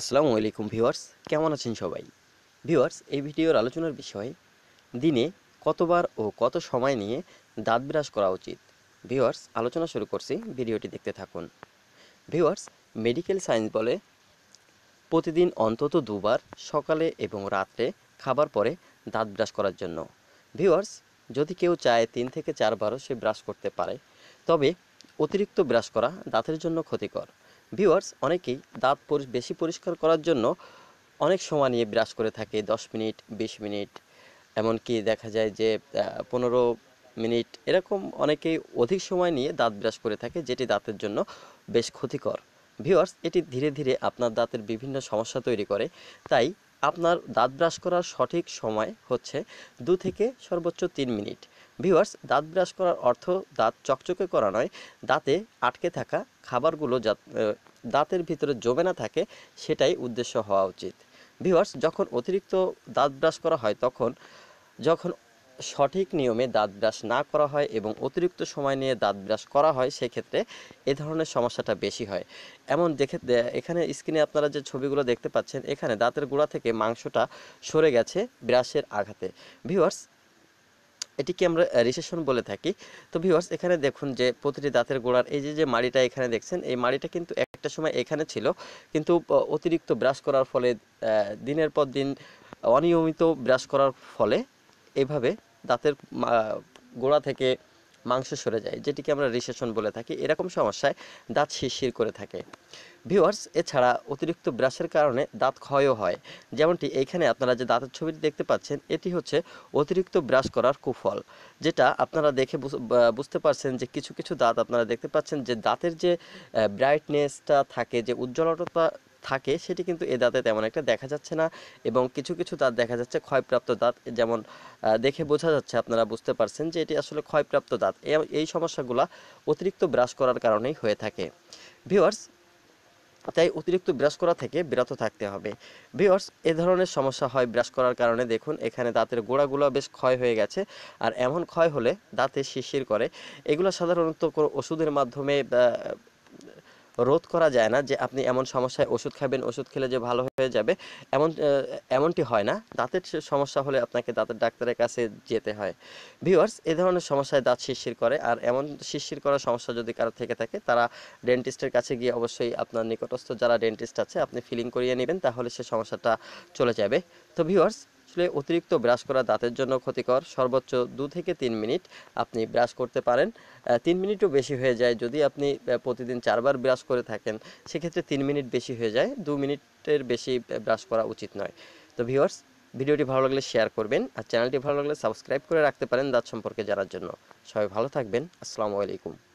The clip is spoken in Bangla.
আসসালামু আলাইকুম ভিউয়ার্স কেমন আছেন সবাই ভিউয়ার্স এই ভিডিওর আলোচনার বিষয় দিনে কতবার ও কত সময় নিয়ে দাঁত ব্রাশ করা উচিত ভিউয়ার্স আলোচনা শুরু করছি ভিডিওটি দেখতে থাকুন ভিউয়ার্স মেডিকেল সায়েন্স বলে প্রতিদিন অন্তত দুবার সকালে এবং রাত্রে খাবার পরে দাঁত ব্রাশ করার জন্য ভিউয়ার্স যদি কেউ চায় তিন থেকে চারবারও সে ব্রাশ করতে পারে তবে অতিরিক্ত ব্রাশ করা দাঁতের জন্য ক্ষতিকর ভিউয়ার্স অনেকেই দাঁত বেশি পরিষ্কার করার জন্য অনেক সময় নিয়ে ব্রাশ করে থাকে দশ মিনিট বিশ মিনিট এমনকি দেখা যায় যে পনেরো মিনিট এরকম অনেকেই অধিক সময় নিয়ে দাঁত ব্রাশ করে থাকে যেটি দাঁতের জন্য বেশ ক্ষতিকর ভিউয়ার্স এটি ধীরে ধীরে আপনার দাঁতের বিভিন্ন সমস্যা তৈরি করে তাই আপনার দাঁত ব্রাশ করার সঠিক সময় হচ্ছে দু থেকে সর্বোচ্চ তিন মিনিট ভিউয়ার্স দাঁত ব্রাশ করার অর্থ দাঁত চকচকে করা নয় দাঁতে আটকে থাকা খাবারগুলো দাঁতের ভিতরে জমে না থাকে সেটাই উদ্দেশ্য হওয়া উচিত ভিউয়ার্স যখন অতিরিক্ত দাঁত ব্রাশ করা হয় তখন যখন সঠিক নিয়মে দাঁত ব্রাশ না করা হয় এবং অতিরিক্ত সময় নিয়ে দাঁত ব্রাশ করা হয় সেক্ষেত্রে এ ধরনের সমস্যাটা বেশি হয় এমন দেখে এখানে স্ক্রিনে আপনারা যে ছবিগুলো দেখতে পাচ্ছেন এখানে দাঁতের গোড়া থেকে মাংসটা সরে গেছে ব্রাশের আঘাতে ভিউয়ার্স এটিকে আমরা রিসেশন বলে থাকি তো ভিউয়ার্স এখানে দেখুন যে প্রতিটি দাঁতের গোড়ার এই যে যে মাড়িটা এখানে দেখছেন এই মাড়িটা কিন্তু একটা সময় এখানে ছিল কিন্তু অতিরিক্ত ব্রাশ করার ফলে দিনের পর দিন অনিয়মিত ব্রাশ করার ফলে এভাবে দাঁতের গোড়া থেকে মাংস সরে যায় যেটিকে আমরা রিসেশন বলে থাকি এরকম সমস্যায় দাঁত শিরশির করে থাকে ভিউয়ার্স এছাড়া অতিরিক্ত ব্রাশের কারণে দাঁত ক্ষয়ও হয় যেমনটি এইখানে আপনারা যে দাঁতের ছবিটি দেখতে পাচ্ছেন এটি হচ্ছে অতিরিক্ত ব্রাশ করার কুফল যেটা আপনারা দেখে বুঝতে পারছেন যে কিছু কিছু দাঁত আপনারা দেখতে পাচ্ছেন যে দাঁতের যে ব্রাইটনেসটা থাকে যে উজ্জ্বলতা থাকে সেটি কিন্তু এ দাঁতে তেমন একটা দেখা যাচ্ছে না এবং কিছু কিছু দাঁত দেখা যাচ্ছে ক্ষয়প্রাপ্ত দাঁত যেমন দেখে বোঝা যাচ্ছে আপনারা বুঝতে পারছেন যে এটি আসলে ক্ষয়প্রাপ্ত দাঁত এই সমস্যাগুলো অতিরিক্ত ব্রাশ করার কারণেই হয়ে থাকে ভিওয়ার্স তাই অতিরিক্ত ব্রাশ করা থেকে বিরত থাকতে হবে ভিওর্স এ ধরনের সমস্যা হয় ব্রাশ করার কারণে দেখুন এখানে দাঁতের গোড়াগুলো বেশ ক্ষয় হয়ে গেছে আর এমন ক্ষয় হলে দাঁতে শিশির করে এগুলো সাধারণত কোনো ওষুধের মাধ্যমে রোধ করা যায় না যে আপনি এমন সমস্যায় ওষুধ খাবেন ওষুধ খেলে যে ভালো হয়ে যাবে এমন এমনটি হয় না দাঁতের সমস্যা হলে আপনাকে দাঁতের ডাক্তারের কাছে যেতে হয় ভিওয়ার্স এ ধরনের সমস্যায় দাঁত শিরশির করে আর এমন শিরশির করার সমস্যা যদি কারো থেকে থাকে তারা ডেন্টিস্টের কাছে গিয়ে অবশ্যই আপনার নিকটস্থ যারা ডেন্টিস্ট আছে আপনি ফিলিং করিয়ে নেবেন তাহলে সে সমস্যাটা চলে যাবে তো ভিওয়ার্স ঘষলে অতিরিক্ত ব্রাশ করা দাঁতের জন্য ক্ষতিকর সর্বোচ্চ দু থেকে তিন মিনিট আপনি ব্রাশ করতে পারেন তিন মিনিটও বেশি হয়ে যায় যদি আপনি প্রতিদিন চারবার ব্রাশ করে থাকেন সেক্ষেত্রে তিন মিনিট বেশি হয়ে যায় দু মিনিটের বেশি ব্রাশ করা উচিত নয় তো ভিউয়ার্স ভিডিওটি ভালো লাগলে শেয়ার করবেন আর চ্যানেলটি ভালো লাগলে সাবস্ক্রাইব করে রাখতে পারেন দাঁত সম্পর্কে জানার জন্য সবাই ভালো থাকবেন আসসালামু আলাইকুম